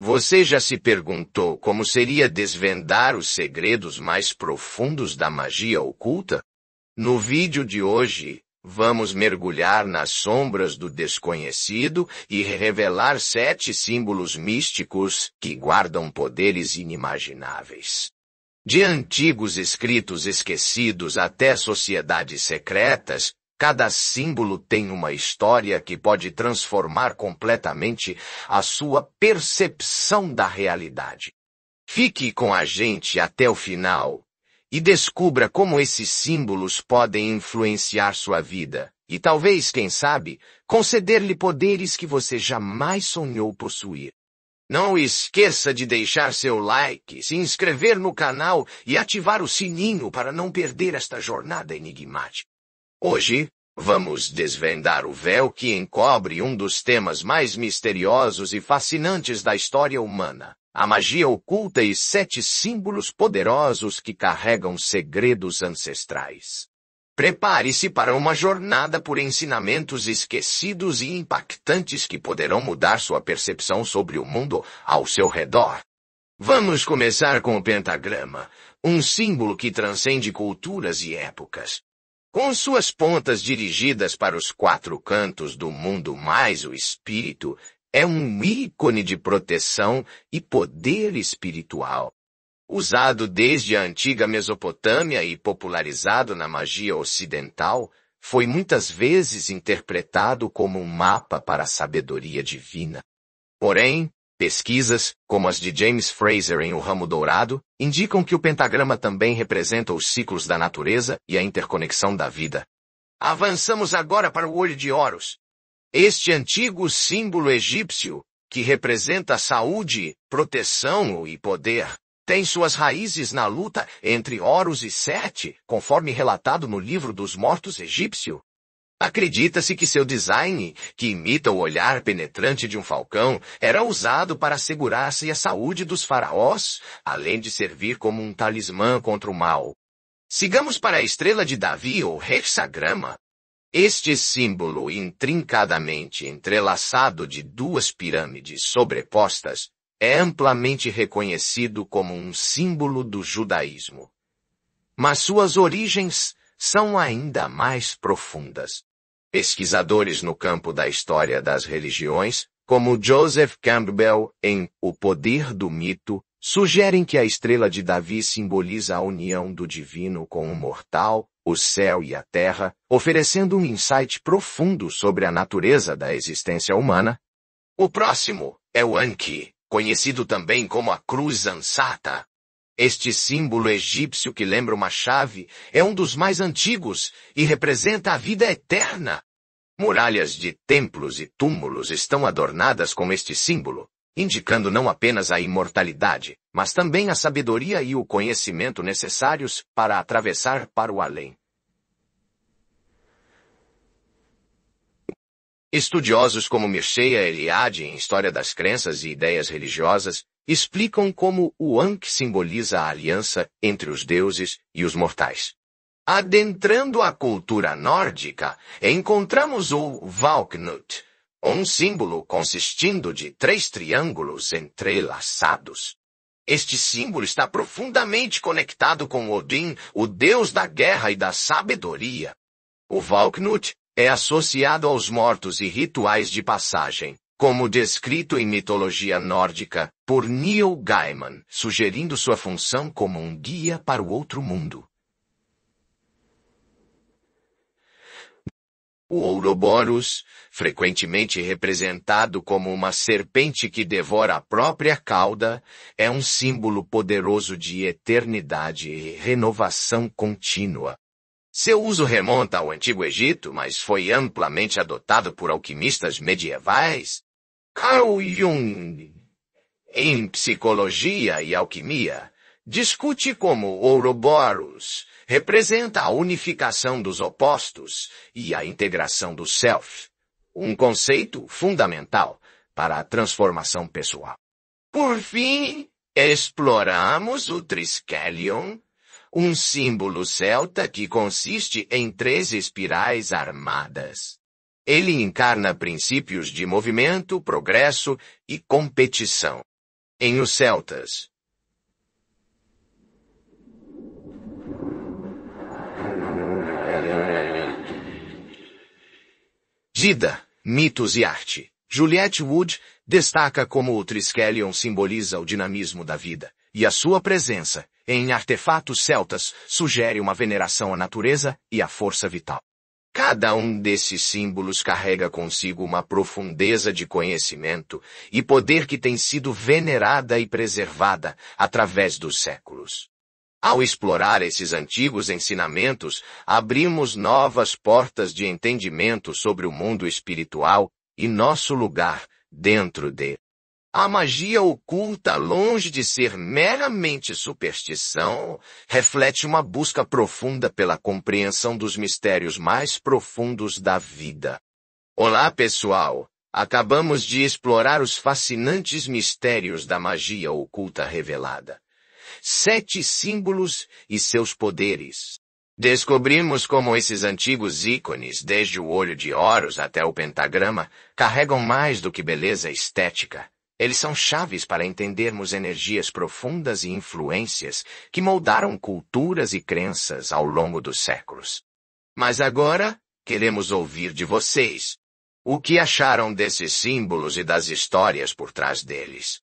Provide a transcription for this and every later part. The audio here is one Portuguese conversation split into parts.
Você já se perguntou como seria desvendar os segredos mais profundos da magia oculta? No vídeo de hoje, vamos mergulhar nas sombras do desconhecido e revelar sete símbolos místicos que guardam poderes inimagináveis. De antigos escritos esquecidos até sociedades secretas, Cada símbolo tem uma história que pode transformar completamente a sua percepção da realidade. Fique com a gente até o final e descubra como esses símbolos podem influenciar sua vida e talvez, quem sabe, conceder-lhe poderes que você jamais sonhou possuir. Não esqueça de deixar seu like, se inscrever no canal e ativar o sininho para não perder esta jornada enigmática. Hoje, vamos desvendar o véu que encobre um dos temas mais misteriosos e fascinantes da história humana, a magia oculta e sete símbolos poderosos que carregam segredos ancestrais. Prepare-se para uma jornada por ensinamentos esquecidos e impactantes que poderão mudar sua percepção sobre o mundo ao seu redor. Vamos começar com o pentagrama, um símbolo que transcende culturas e épocas com suas pontas dirigidas para os quatro cantos do mundo mais o espírito, é um ícone de proteção e poder espiritual. Usado desde a antiga Mesopotâmia e popularizado na magia ocidental, foi muitas vezes interpretado como um mapa para a sabedoria divina. Porém, Pesquisas, como as de James Fraser em O Ramo Dourado, indicam que o pentagrama também representa os ciclos da natureza e a interconexão da vida. Avançamos agora para o olho de Horus. Este antigo símbolo egípcio, que representa saúde, proteção e poder, tem suas raízes na luta entre Horus e Sete, conforme relatado no Livro dos Mortos Egípcio. Acredita-se que seu design, que imita o olhar penetrante de um falcão, era usado para assegurar-se a saúde dos faraós, além de servir como um talismã contra o mal. Sigamos para a estrela de Davi ou hexagrama. Este símbolo intrincadamente entrelaçado de duas pirâmides sobrepostas é amplamente reconhecido como um símbolo do judaísmo. Mas suas origens são ainda mais profundas. Pesquisadores no campo da história das religiões, como Joseph Campbell, em O Poder do Mito, sugerem que a estrela de Davi simboliza a união do divino com o mortal, o céu e a terra, oferecendo um insight profundo sobre a natureza da existência humana. O próximo é o Anki, conhecido também como a Cruz Ansata, este símbolo egípcio que lembra uma chave é um dos mais antigos e representa a vida eterna. Muralhas de templos e túmulos estão adornadas com este símbolo, indicando não apenas a imortalidade, mas também a sabedoria e o conhecimento necessários para atravessar para o além. Estudiosos como Mircea Eliade em História das Crenças e Ideias Religiosas explicam como o Ankh simboliza a aliança entre os deuses e os mortais. Adentrando a cultura nórdica, encontramos o Valknut, um símbolo consistindo de três triângulos entrelaçados. Este símbolo está profundamente conectado com Odin, o deus da guerra e da sabedoria. O Valknut é associado aos mortos e rituais de passagem, como descrito em mitologia nórdica por Neil Gaiman, sugerindo sua função como um guia para o outro mundo. O Ouroboros, frequentemente representado como uma serpente que devora a própria cauda, é um símbolo poderoso de eternidade e renovação contínua. Seu uso remonta ao Antigo Egito, mas foi amplamente adotado por alquimistas medievais, Carl Jung, em Psicologia e Alquimia, discute como Ouroboros representa a unificação dos opostos e a integração do self, um conceito fundamental para a transformação pessoal. Por fim, exploramos o Triskelion, um símbolo celta que consiste em três espirais armadas. Ele encarna princípios de movimento, progresso e competição. Em Os Celtas. Gida, Mitos e Arte. Juliette Wood destaca como o Triskelion simboliza o dinamismo da vida, e a sua presença, em artefatos celtas, sugere uma veneração à natureza e à força vital. Cada um desses símbolos carrega consigo uma profundeza de conhecimento e poder que tem sido venerada e preservada através dos séculos. Ao explorar esses antigos ensinamentos, abrimos novas portas de entendimento sobre o mundo espiritual e nosso lugar dentro dele. A magia oculta, longe de ser meramente superstição, reflete uma busca profunda pela compreensão dos mistérios mais profundos da vida. Olá, pessoal! Acabamos de explorar os fascinantes mistérios da magia oculta revelada. Sete símbolos e seus poderes. Descobrimos como esses antigos ícones, desde o olho de Horus até o pentagrama, carregam mais do que beleza estética eles são chaves para entendermos energias profundas e influências que moldaram culturas e crenças ao longo dos séculos. Mas agora, queremos ouvir de vocês. O que acharam desses símbolos e das histórias por trás deles?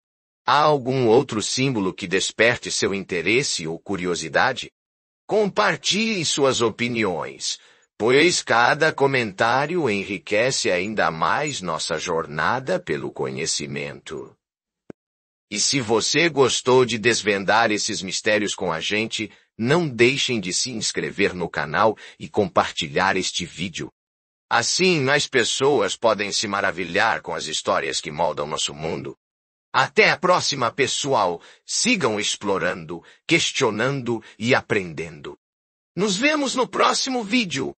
Há algum outro símbolo que desperte seu interesse ou curiosidade? Compartilhe suas opiniões pois cada comentário enriquece ainda mais nossa jornada pelo conhecimento. E se você gostou de desvendar esses mistérios com a gente, não deixem de se inscrever no canal e compartilhar este vídeo. Assim, mais pessoas podem se maravilhar com as histórias que moldam nosso mundo. Até a próxima, pessoal. Sigam explorando, questionando e aprendendo. Nos vemos no próximo vídeo.